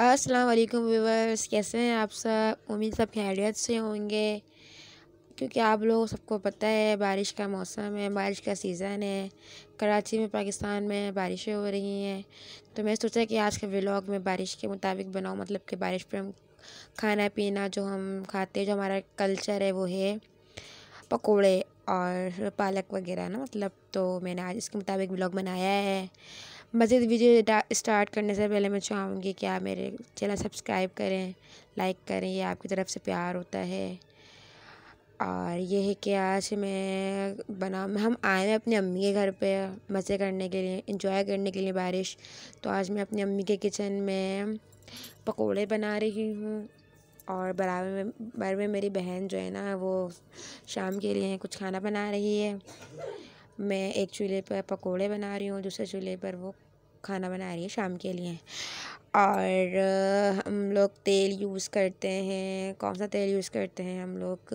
अस्सलाम वालेकुम व्यूवर्स कैसे हैं आप सब उम्मीद सब खैरियत से होंगे क्योंकि आप लोग सबको पता है बारिश का मौसम है बारिश का सीज़न है कराची में पाकिस्तान में बारिशें हो रही हैं तो मैं सोचा कि आज के व्लॉग में बारिश के मुताबिक बनाऊँ मतलब कि बारिश पर हम खाना पीना जो हम खाते हैं जो हमारा कल्चर है वो है पकौड़े और पालक वगैरह ना मतलब तो मैंने आज इसके मुताबिक ब्लॉग बनाया है मज़ीद वीडियो स्टार्ट करने से पहले मैं चाहूँगी कि आप मेरे चैनल सब्सक्राइब करें लाइक करें ये आपकी तरफ से प्यार होता है और ये है कि आज मैं बना हम आए हैं अपनी अम्मी के घर पे मज़े करने के लिए इंजॉय करने के लिए बारिश तो आज मैं अपनी अम्मी के किचन में पकोड़े बना रही हूँ और बराबर में बराबर में मेरी बहन जो है ना वो शाम के लिए कुछ खाना बना रही है मैं एक चूल्हे पर पकोड़े बना रही हूँ दूसरे चूल्हे पर वो खाना बना रही है शाम के लिए और हम लोग तेल यूज़ करते हैं कौन सा तेल यूज़ करते हैं हम लोग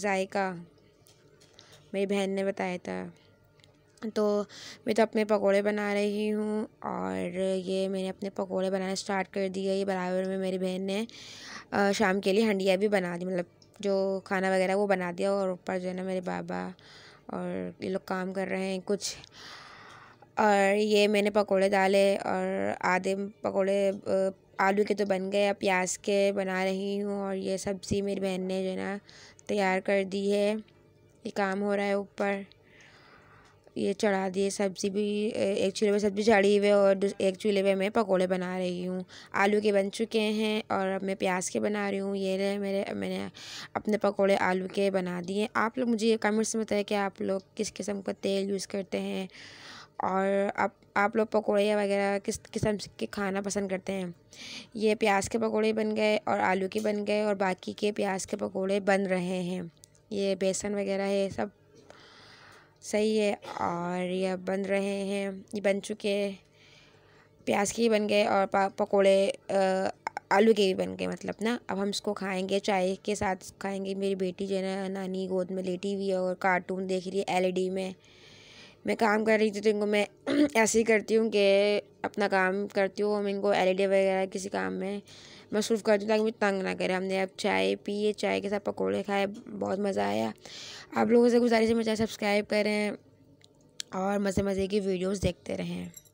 जायका मेरी बहन ने बताया था तो मैं तो अपने पकोड़े बना रही हूँ और ये मैंने अपने पकोड़े बनाना स्टार्ट कर दिए ये बराबर में मेरी बहन ने शाम के लिए हंडिया भी बना दी मतलब जो खाना वगैरह वो बना दिया और ऊपर जो है ना मेरे बाबा और ये लोग काम कर रहे हैं कुछ और ये मैंने पकोड़े डाले और आधे पकोड़े आलू के तो बन गए अब प्याज के बना रही हूँ और ये सब्ज़ी मेरी बहन ने जो है ना तैयार कर दी है ये काम हो रहा है ऊपर ये चढ़ा दिए सब्ज़ी भी एक चूल्हे में सब्ज़ी चढ़ी हुई है और एक चूल्हे में मैं पकोड़े बना रही हूँ आलू के बन चुके हैं और अब मैं प्याज के बना रही हूँ ये रहे मेरे मैंने अपने पकोड़े आलू के बना दिए आप लोग मुझे कमेंट्स में बताएं कि आप लोग किस किस्म का तेल यूज़ करते हैं और आप आप लोग पकौड़े वगैरह किस किस्म के खाना पसंद करते हैं ये प्याज के पकौड़े बन गए और आलू के बन गए और बाकी के प्याज के पकौड़े बन रहे हैं ये बेसन वगैरह है सब सही है और ये बन रहे हैं ये बन चुके हैं प्याज के बन गए और पकोड़े आलू के भी बन गए मतलब ना अब हम इसको खाएंगे चाय के साथ खाएंगे मेरी बेटी जो है ना नानी गोद में लेटी हुई है और कार्टून देख रही है एलईडी में मैं काम कर रही थी तो इनको मैं ऐसे ही करती हूँ कि अपना काम करती हूँ हम इनको डी e वगैरह किसी काम में मसरूफ़ करती हूँ ताकि मुझे तंग ना करें हमने अब चाय पिए चाय के साथ पकौड़े खाए बहुत मज़ा आया आप लोगों से गुजारिश है मेरे चैनल सब्सक्राइब करें और मज़े मज़े की वीडियोस देखते रहें